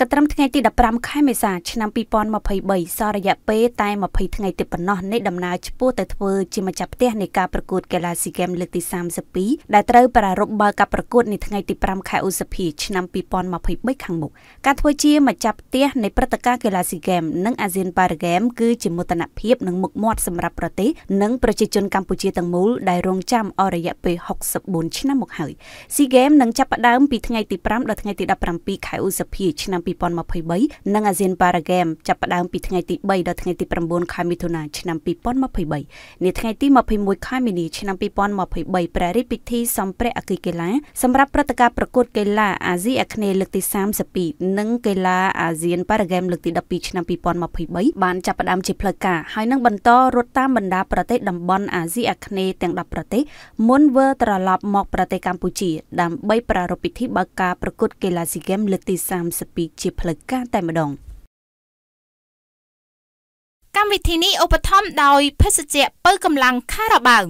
កត្រឹមថ្ងៃទី15ខែមេសាឆ្នាំ2023សរយៈពេលតែ20ថ្ងៃទៀតប៉ុណ្ណោះនៃដំណើរឆ្ពោះទៅធ្វើជាម្ចាស់ផ្ទះនៃការប្រកួតកីឡាស៊ីហ្គេមលើកទី32ដែលត្រូវប្រារព្ធបើកការប្រកួតនៅថ្ងៃទី5ខែឧសភាឆ្នាំ2023ខាងមុខការធ្វើជាម្ចាស់ផ្ទះនៃព្រឹត្តិការណ៍កីឡាស៊ីហ្គេមនិងអាស៊ានប៉ារ៉ាហ្គេមគឺជាមោទនភាពនិងមុខមាត់សម្រាប់ប្រទេសនិងប្រជាជនកម្ពុជាទាំងមូលដែលរងចាំអស់រយៈពេល64ឆ្នាំមកហើយស៊ីហ្គេមនឹងចាប់ផ្ដើមពីថ្ងៃទី5ដល់ថ្ងៃទី17ខែឧសភាឆ្នាំ2023និងអាស៊ានប៉ារ៉ាហ្គេមចាប់ផ្ដើមពីថ្ងៃទី3ដល់ថ្ងៃទី9ខែមិថុនាឆ្នាំ2023នាថ្ងៃទី21ខែមីនាឆ្នាំ2023ព្រះរាជពិធីសម្ព្រះអគ្គិកីឡា សម្រាប់ព្រឹត្តិការណ៍ប្រកួតកីឡាអាស៊ីអាគ្នេយ៍លើកទី32និងកីឡាអាស៊ានប៉ារ៉ាហ្គេមលើកទី12ឆ្នាំ2023បានចាប់ផ្ដើមជាផ្លូវការហើយនឹងបន្តរត់តាមបណ្ដាប្រទេសតំបន់អាស៊ីអាគ្នេយ៍ទាំង10ប្រទេស មុនវិលត្រឡប់មក ប្រទេសកម្ពុជា ដើម្បីប្រារព្ធពិធីបើកការប្រកួតកីឡាស៊ីហ្គេមលើកទី32ជាផ្លូវការតែម្ដងកម្មវិធីនេះឧបត្ថម្ភដោយភេសជ្ជៈពៅកម្លាំងខារ៉ាបាវ